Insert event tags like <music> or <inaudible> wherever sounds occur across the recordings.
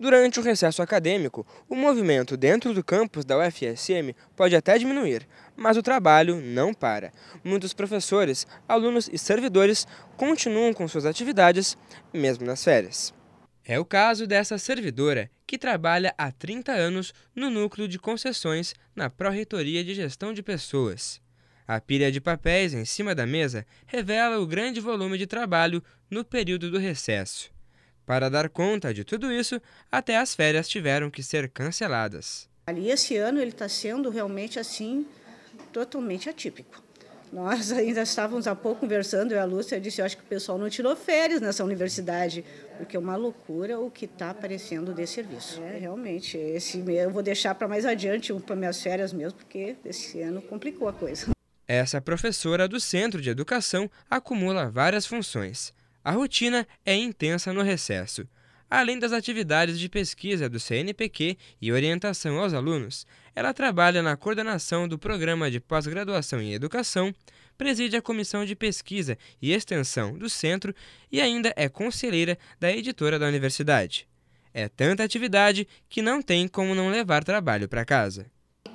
Durante o recesso acadêmico, o movimento dentro do campus da UFSM pode até diminuir, mas o trabalho não para. Muitos professores, alunos e servidores continuam com suas atividades, mesmo nas férias. É o caso dessa servidora, que trabalha há 30 anos no núcleo de concessões na Pró-Reitoria de Gestão de Pessoas. A pilha de papéis em cima da mesa revela o grande volume de trabalho no período do recesso. Para dar conta de tudo isso, até as férias tiveram que ser canceladas. Ali esse ano ele está sendo realmente assim totalmente atípico. Nós <laughs> ainda estávamos há pouco conversando, eu e a Lúcia disse, eu acho que o pessoal não tirou férias nessa universidade, porque é uma loucura o que está aparecendo desse serviço. É, realmente, esse eu vou deixar para mais adiante, para minhas férias mesmo, porque esse ano complicou a coisa. Essa professora do Centro de Educação acumula várias funções. A rotina é intensa no recesso. Além das atividades de pesquisa do CNPq e orientação aos alunos, ela trabalha na coordenação do Programa de Pós-Graduação em Educação, preside a Comissão de Pesquisa e Extensão do Centro e ainda é conselheira da editora da universidade. É tanta atividade que não tem como não levar trabalho para casa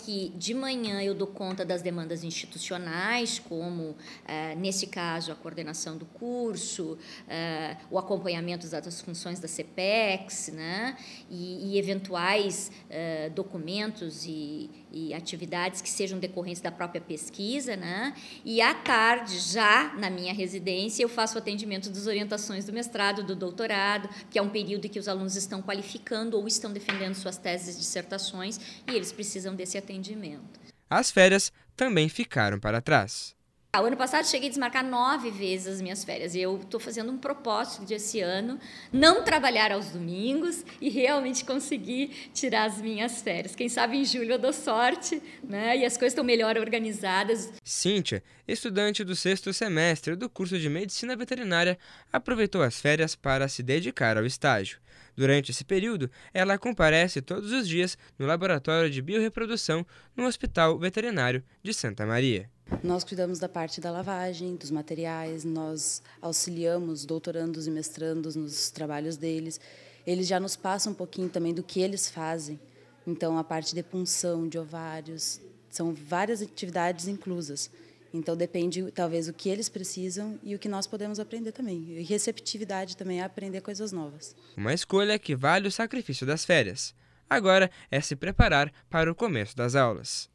que de manhã eu dou conta das demandas institucionais, como, eh, nesse caso, a coordenação do curso, eh, o acompanhamento das funções da CPEX, né? e, e eventuais eh, documentos e, e, atividades que sejam decorrentes da própria pesquisa. Né? E à tarde, já na minha residência, eu faço o atendimento das orientações do mestrado, do doutorado, que é um período em que os alunos estão qualificando ou estão defendendo suas teses e dissertações, e eles precisam desse atendimento atendimento. As férias também ficaram para trás. Ah, o ano passado cheguei a desmarcar nove vezes as minhas férias. E eu estou fazendo um propósito de esse ano não trabalhar aos domingos e realmente conseguir tirar as minhas férias. Quem sabe em julho eu dou sorte, né? E as coisas estão melhor organizadas. Cíntia, estudante do sexto semestre do curso de Medicina Veterinária, aproveitou as férias para se dedicar ao estágio. Durante esse período, ela comparece todos os dias no laboratório de biorreprodução no Hospital Veterinário de Santa Maria. Nós cuidamos da parte da lavagem, dos materiais, nós auxiliamos doutorandos e mestrandos nos trabalhos deles. Eles já nos passam um pouquinho também do que eles fazem. Então, a parte de punção, de ovários, são várias atividades inclusas. Então, depende, talvez, o que eles precisam e o que nós podemos aprender também. E receptividade também é aprender coisas novas. Uma escolha que vale o sacrifício das férias. Agora é se preparar para o começo das aulas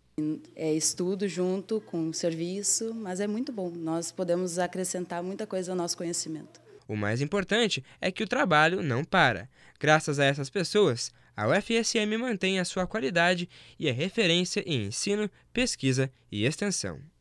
é estudo junto com serviço, mas é muito bom. Nós podemos acrescentar muita coisa ao nosso conhecimento. O mais importante é que o trabalho não para. Graças a essas pessoas, a UFSM mantém a sua qualidade e é referência em ensino, pesquisa e extensão.